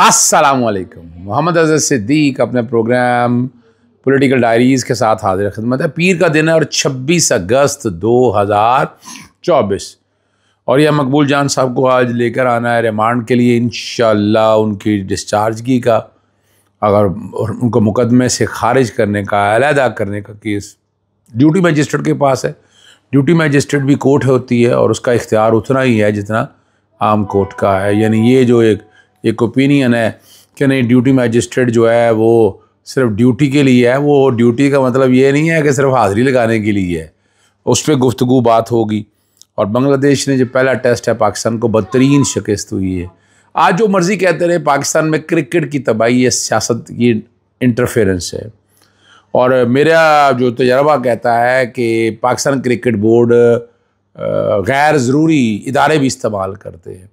असलकम मोहम्मद अजहर सिद्दीक अपने programme political diaries के साथ हाजिर खदमत है पीर का दिन है और 26 अगस्त 2024 और यह मकबूल जान साहब को आज लेकर आना है रिमांड के लिए इन उनकी डिस्चार्जगी का अगर उनको मुकदमे से खारिज करने का अलहदा करने का केस ड्यूटी मजिस्ट्रेट के पास है ड्यूटी मजिस्ट्रेट भी कोर्ट होती है और उसका इख्तियार उतना ही है जितना आम कोर्ट का है यानी ये जो एक एक ओपिनियन है कि नहीं ड्यूटी मैजिस्ट्रेट जो है वो सिर्फ ड्यूटी के लिए है वो ड्यूटी का मतलब ये नहीं है कि सिर्फ हाज़िरी लगाने के लिए है उस पर गुफ्तु बात होगी और बांग्लादेश ने जो पहला टेस्ट है पाकिस्तान को बदतरीन शिकस्त हुई है आज जो मर्ज़ी कहते रहे पाकिस्तान में क्रिकेट की तबाही है सियासत की इंटरफेरेंस है और मेरा जो तजर्बा कहता है कि पाकिस्तान क्रिकेट बोर्ड गैर ज़रूरी इदारे भी इस्तेमाल करते हैं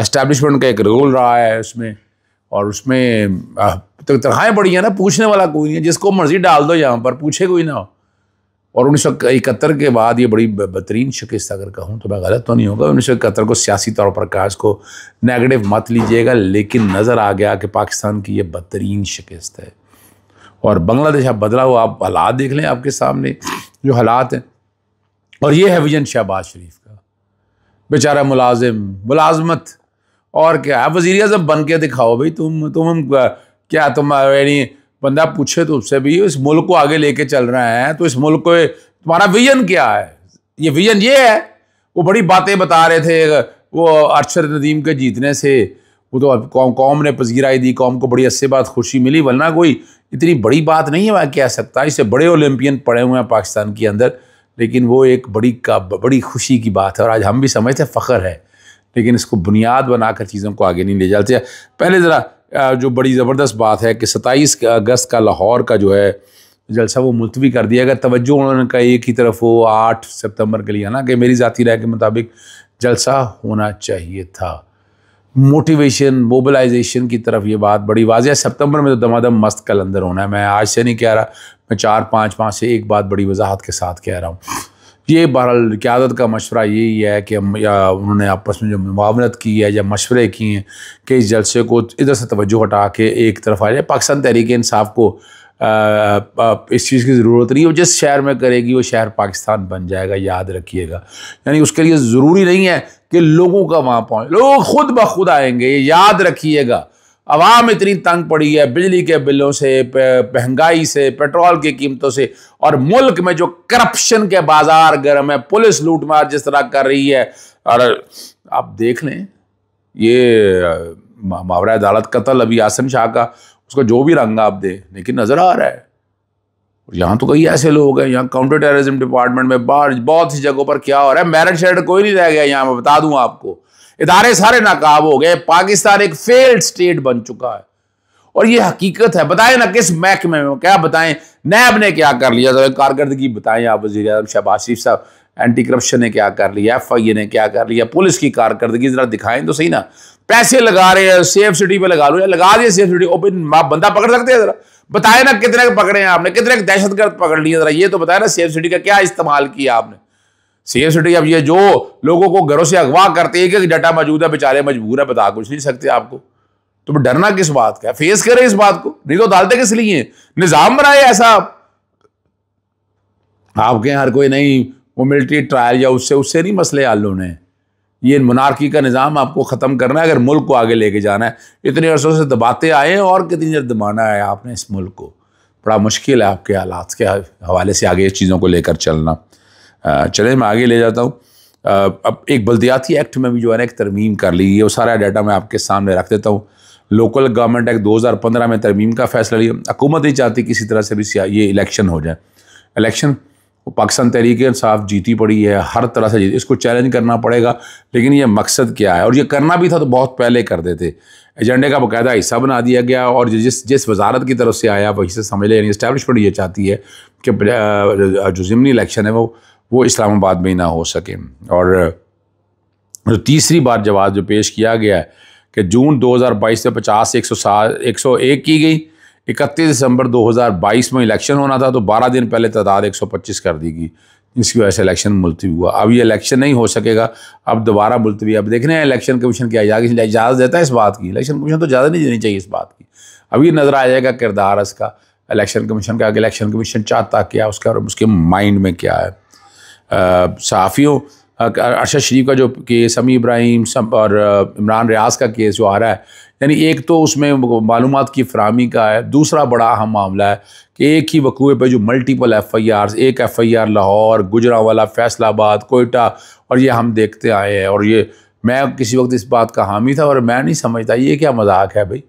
इस्टेब्लिशमेंट का एक रोल रहा है उसमें और उसमें तो तनखाएँ बड़ी हैं ना पूछने वाला कोई नहीं है जिसको मर्जी डाल दो यहाँ पर पूछे कोई ना हो और उन्नीस सौ इकहत्तर के बाद ये बड़ी बदतरीन शिकस्त अगर कहूँ तो मैं गलत तो नहीं होगा उन्नीस सौ इकहत्तर को सियासी तौर पर कहा इसको नेगेटिव मत लीजिएगा लेकिन नज़र आ गया कि पाकिस्तान की ये बदतरीन शिकस्त है और बांग्लादेश आप बदला हुआ आप हालात देख लें आपके सामने जो हालात हैं और ये है विजन शहबाज शरीफ का बेचारा मुलाजिम मुलाजमत और क्या है वजीर अजम बन के दिखाओ भाई तुम तुम हम क्या तुम यानी बंदा पूछे तो उससे भी इस मुल्क को आगे लेके चल रहे हैं तो इस मुल्क को तुम्हारा विजन क्या है ये विजन ये है वो बड़ी बातें बता रहे थे वो अरशद नदीम के जीतने से वो तो अब कौम कौम ने पजीराई दी कौम को बड़ी अच्छी बात खुशी मिली वरना कोई इतनी बड़ी बात नहीं है मैं कह सकता इससे बड़े ओलंपियन पड़े हुए हैं पाकिस्तान के अंदर लेकिन वो एक बड़ी का बड़ी खुशी की बात है और आज हम भी समझते फ़ख्र है लेकिन इसको बुनियाद बनाकर चीज़ों को आगे नहीं ले जाते पहले ज़रा जो बड़ी ज़बरदस्त बात है कि सत्ताईस अगस्त का लाहौर का जो है जलसा वो मुलतवी कर दिया अगर तवज्जो उन्होंने कहा एक ही तरफ हो आठ सितंबर के लिए है ना कि मेरी ज़ाती राय के मुताबिक जलसा होना चाहिए था मोटिवेशन मोबलाइजेशन की तरफ ये बात बड़ी वाज है सितंबर में तो दमादम मस्त कलंदर होना है मैं आज से नहीं कह रहा मैं चार पाँच पाँच से एक बात बड़ी वजाहत के साथ कह रहा हूँ ये बहरहाल क्यादत का मशवरा यही है कि या उन्होंने आपस में जो मुआवनत की है या मशवरे किए हैं कि इस जलसे को इधर से तोज्जो हटा के एक तरफ आ जाए पाकिस्तान तहरीक इंसाफ को आ, आ, इस चीज़ की ज़रूरत नहीं है जिस शहर में करेगी वो शहर पाकिस्तान बन जाएगा याद रखिएगा यानी उसके लिए ज़रूरी नहीं है कि लोगों का वहाँ पहुँच लोग खुद ब खुद आएंगे ये याद रखिएगा आवाम इतनी तंग पड़ी है बिजली के बिलों से महंगाई से पेट्रोल की कीमतों से और मुल्क में जो करप्शन के बाजार गर्म है पुलिस लूटमार जिस तरह कर रही है और आप देख लें ये मावरा अदालत कत्ल अभी आसम शाह का उसका जो भी रंग आप दे लेकिन नज़र आ रहा है यहाँ तो कई ऐसे लोग हैं यहाँ काउंटर टेररिज्म डिपार्टमेंट में बाहर बहुत सी जगहों पर क्या हो रहा है मैरिट शेड कोई नहीं रह गया यहाँ मैं बता दूं आपको इदारे सारे नाकाब हो गए पाकिस्तान एक फेल्ड स्टेट बन चुका है और ये हकीकत है बताएं ना किस महकमे में क्या बताएं नैब ने क्या कर लिया जरा कारकर्दगी बताएं आप वजी अजम शहबाज शरीफ साहब एंटी करप्शन ने क्या कर लिया एफ आई ए ने क्या कर लिया पुलिस की कारकर्दगी जरा दिखाएं तो सही ना पैसे लगा रहे हैं सेफ सिटी पे लगा लो या लगा दिए सेफ सिटी ओपन बंदा पकड़ सकते हैं जरा बताया ना कितने पकड़े हैं आपने कितने दहशतगर्द पकड़ लिए जरा ये तो बताया ना सेफ सिटी का क्या इस्तेमाल किया आपने सेफ सिटी अब ये जो लोगों को घरों से अगवा करते हैं कि डाटा मौजूद है बेचारे मजबूर है बता कुछ नहीं सकते आपको तो डरना किस बात का फेस करें इस बात को नहीं तो अदालतें किस लिए निजाम बनाए ऐसा आपके यहां कोई नहीं वो मिलिट्री ट्रायल या उससे उससे नहीं मसले हल होने ये मनारकी का निज़ाम आपको ख़त्म करना है अगर मुल्क को आगे लेके जाना है इतने अरसों से दबाते आए हैं और कितनी देर दबाना है आपने इस मुल्क को बड़ा मुश्किल है आपके हालात के हवाले से आगे इस चीज़ों को लेकर चलना चले मैं आगे ले जाता हूँ अब एक बलदियाती एक्ट में भी जो है ना एक तरमीम कर ली ये सारा डाटा मैं आपके सामने रख देता हूँ लोकल गवर्नमेंट एक्ट 2015 में तरमीम का फैसला लिया हकूमत ही चाहती किसी तरह से भी ये इलेक्शन हो जाए इलेक्शन पाकिस्तान तहरीक इंसाफ जीती पड़ी है हर तरह से जीती इसको चैलेंज करना पड़ेगा लेकिन ये मकसद क्या है और ये करना भी था तो बहुत पहले कर देते एजेंडे का बाकायदा हिस्सा बना दिया गया और जिस जिस वजारत की तरफ से आया वही से समझ लिया इस्टेबलिशमेंट ये चाहती है कि जो ज़मनी इलेक्शन है वो वो इस्लामाबाद में ही ना हो सके और जो तीसरी बार जवाब जो पेश किया गया है कि जून दो हज़ार बाईस से पचास एक सौ सात एक एक सौ की गई इकतीस दिसंबर 2022 में इलेक्शन होना था तो 12 दिन पहले तादाद 125 कर दी गई इसकी वजह से इलेक्शन मुलतवी हुआ अब ये इलेक्शन नहीं हो सकेगा अब दोबारा मुलतवी अब देख रहे हैं इलेक्शन कमीशन की इजाज़त देता है इस बात की इलेक्शन कमीशन तो ज्यादा नहीं देनी चाहिए इस बात की अब ये नज़र आ जाएगा किरदार इसका इलेक्शन कमीशन का इलेक्शन कमीशन चाहता क्या उसका और उसके माइंड में क्या है सहाफ़ियों अरशद शरीफ का जो केस अमी इब्राहिम सब और इमरान रियाज का केस जो आ रहा है यानी एक तो उसमें मालूम की फ्राहमी का है दूसरा बड़ा अहम मामला है कि एक ही वकूए पर जो मल्टीपल एफ़ आई आर एक F I R Lahore Gujranwala Faisalabad Quetta और ये हम देखते आए हैं और ये मैं किसी वक्त इस बात का हामी था और मैं नहीं समझता ये क्या मजाक है भाई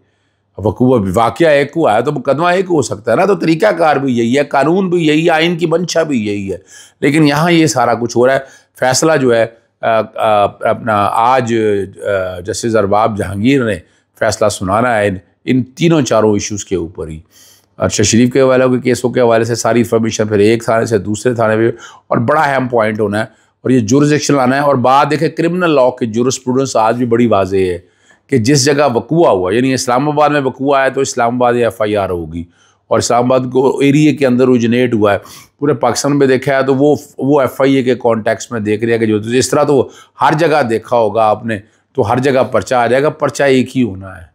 वकूब वाक़ एक हुआ है तो मुकदमा एक हो सकता है ना तो तरीक़ाकार भी यही है कानून भी यही है आइन की मंशा भी यही है लेकिन यहाँ ये सारा कुछ हो रहा है फैसला जो है अपना आज जस्टिस अरबाब जहांगीर ने फैसला सुनाना है इन तीनों चारों इश्यूज़ के ऊपर ही अरशद शरीफ के हवाले के केसों के हवाले से सारी इन्फॉर्मेशन फिर एक थाने से दूसरे थाने पे और बड़ा अहम पॉइंट होना है और ये एक्शन लाना है और बात देखें क्रिमिनल लॉ के स्टूडेंट्स आज भी बड़ी वाजे है कि जिस जगह वकूआ हुआ यानी इस्लामाबाद में वकूआ है तो इस्लामाबाद एफ आई आर होगी और इस्लामाबाद को एरिए के अंदर ओरिजिनेट हुआ है पूरे पाकिस्तान में देखा है तो वो वो एफ आई ए के कॉन्टेक्स में देख रहे हैं कि जो तो इस तरह तो हर जगह देखा होगा आपने तो हर जगह पर्चा आ जाएगा पर्चा एक ही होना है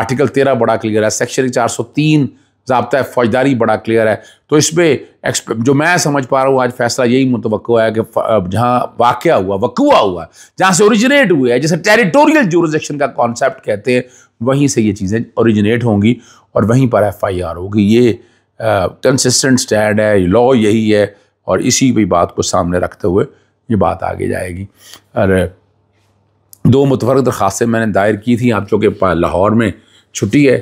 आर्टिकल तेरह बड़ा क्लियर है सेक्शन चार सौ तीन जबता फौजदारी बड़ा क्लियर है तो इसमें जो मैं समझ पा रहा हूँ आज फैसला यही मुतव है कि जहाँ वाक़ हुआ वकुआ हुआ जहाँ से ओरिजिनेट हुए है जैसे टेरिटोरियल जोरिजेक्शन का कॉन्सेप्ट कहते हैं वहीं से ये चीज़ें ओरिजिनेट होंगी और वहीं पर एफ आई आर होगी ये कंसिस्टेंट स्टैंड है लॉ यही है और इसी भी बात को सामने रखते हुए ये बात आगे जाएगी अरे दो मुतवर दरखास्तें मैंने दायर की थी आप चूँकि लाहौर में छुट्टी है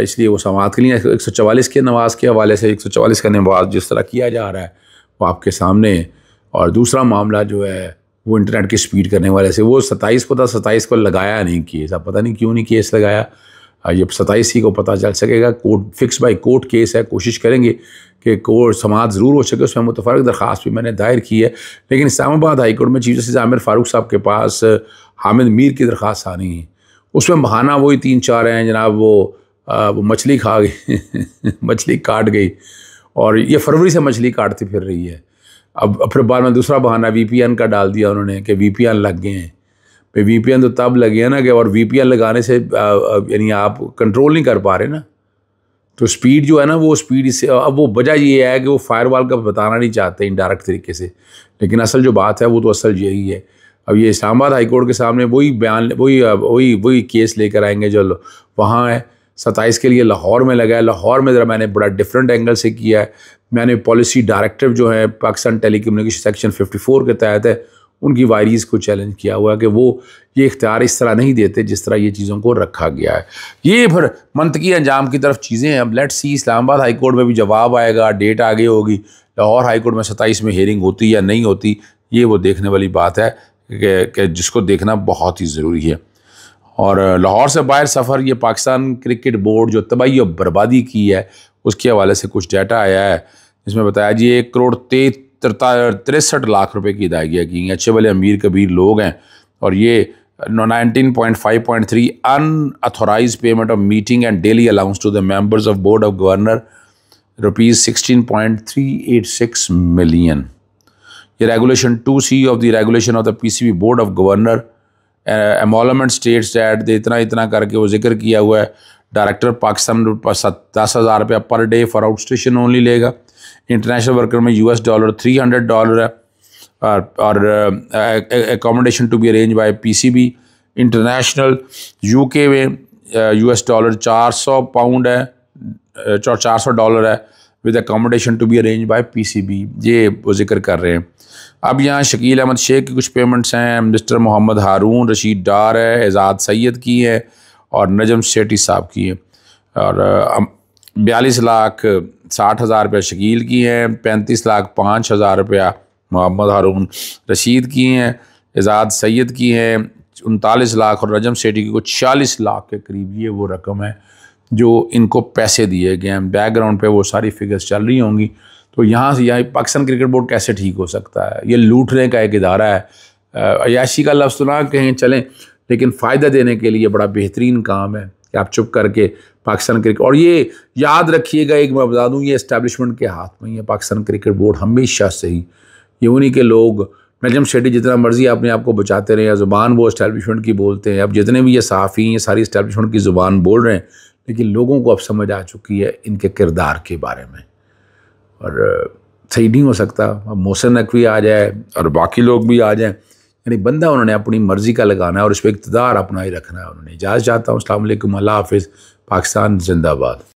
इसलिए वो समात के लिए एक सौ चवालीस के नमाज के हवाले से एक सौ चवालीस का नमाज जिस तरह किया जा रहा है वो आपके सामने और दूसरा मामला जो है वो इंटरनेट की स्पीड करने वाले से वो सत्ताईस को था सत्ताईस को लगाया नहीं केस अब पता नहीं क्यों नहीं केस लगाया जब सत्ताईस ही को पता चल सकेगा court fix by court case है कोशिश करेंगे कि कोर्ट समाज ज़रूर हो सके उसमें मुतफरक दरख्वास्त भी मैंने दायर की है लेकिन इस्लामाबाद हाई कोर्ट में चीफ जस्टिस आमिर फारूक साहब के पास हामिद मीर की दरख्वास्त आनी है उसमें बहाना वही तीन चार हैं जनाब वो वो मछली खा गई मछली काट गई और ये फरवरी से मछली काटती फिर रही है अब फिर बाद में दूसरा बहाना वी का डाल दिया उन्होंने कि वी लग गए हैं भाई वीपीएन तो तब लगे हैं ना कि और वी लगाने से यानी आप कंट्रोल नहीं कर पा रहे ना तो स्पीड जो है ना वो स्पीड इससे अब वो वजह ये है कि वो फायरवॉल का बताना नहीं चाहते इनडायरेक्ट तरीके से लेकिन असल जो बात है वो तो असल यही है अब ये इस्लामाबाद हाईकोर्ट के सामने वही बयान वही वही वही केस लेकर आएंगे जो वहाँ है सत्ताईस के लिए लाहौर में लगाया लाहौर में ज़रा मैंने बड़ा डिफरेंट एंगल से किया है मैंने पॉलिसी डायरेक्टिव जो है पाकिस्तान टेली कम्युनिकेशन सेक्शन 54 के तहत है उनकी वायरीज़ को चैलेंज किया हुआ है कि वो ये इख्तियार इस तरह नहीं देते जिस तरह ये चीज़ों को रखा गया है ये फिर मनतकी अंजाम की तरफ चीज़ें हैं अब let see Islamabad high court में भी जवाब आएगा डेट आगे होगी लाहौर हाई कोर्ट में सत्ताईस में हेयरिंग होती या नहीं होती ये वो देखने वाली बात है कि जिसको देखना बहुत ही ज़रूरी है और लाहौर से बाहर सफ़र ये पाकिस्तान क्रिकेट बोर्ड जो तबाही और बर्बादी की है उसके हवाले से कुछ डाटा आया है जिसमें बताया जी एक करोड़ ते तिरसठ लाख रुपए की अदायगियाँ की अच्छे वाले अमीर कबीर लोग हैं और ये 19.5.3 unauthorised payment of meeting and daily allowance to the members of board of governor rupees sixteen point three eight six million ये regulation two C of the regulation of the PCB board of governor emolument states एड दे इतना इतना करके वो जिक्र किया हुआ है डायरेक्टर पाकिस्तान दस हज़ार रुपया per day for outstation only लेगा इंटरनेशनल वर्कर में US dollar three hundred dollar है और और accommodation to be arrange by PCB international UK में यूएस डॉलर चार सौ पाउंड है चार सौ डॉलर है with accommodation to be arrange by PCB ये वो जिक्र कर रहे हैं अब यहाँ शकील अहमद शेख की कुछ पेमेंट्स हैं मिस्टर मोहम्मद हारून रशीद डार है एजाद सैद की है और नजम सेठी साहब की है और बयालीस लाख साठ हज़ार रुपया शकील की हैं पैंतीस लाख पाँच हज़ार रुपया मोहम्मद हारून रशीद की हैं एजाद सैद की हैं उनतालीस लाख और रजम सेठी की कुछ छियालीस लाख के करीब ये वो रकम है जो इनको पैसे दिए गए हैं बैकग्राउंड पे वो सारी फिगर्स चल रही होंगी तो यहाँ से यहाँ पाकिस्तान क्रिकेट बोर्ड कैसे ठीक हो सकता है ये लूटने का एक इदारा है अयाशी का लफ्ज़ तो ना कहें चलें लेकिन फ़ायदा देने के लिए बड़ा बेहतरीन काम है कि आप चुप करके पाकिस्तान क्रिकेट और ये याद रखिएगा एक मैं बता दूँ ये इस्टेब्लिशमेंट के हाथ में ही है पाकिस्तान क्रिकेट बोर्ड हमेशा से ही ये उन्हीं के लोग नजम शेट्टी जितना मर्ज़ी अपने आप को बचाते रहे ज़ुबान वो इस्टेब्लिशमेंट की बोलते हैं अब जितने भी ये सहाफ़ी हैं सारी इस्टेबलिशमेंट की ज़ुबान बोल रहे हैं लेकिन लोगों को अब समझ आ चुकी है इनके किरदार के बारे में और सही नहीं हो सकता अब मोहसिन नकवी आ जाए और बाकी लोग भी आ जाएं यानी बंदा उन्होंने अपनी मर्ज़ी का लगाना है और उस पर इकतदार अपना ही रखना है उन्होंने इजाज़ चाहता हूँ अल्लाम हाफिज़ पाकिस्तान जिंदाबाद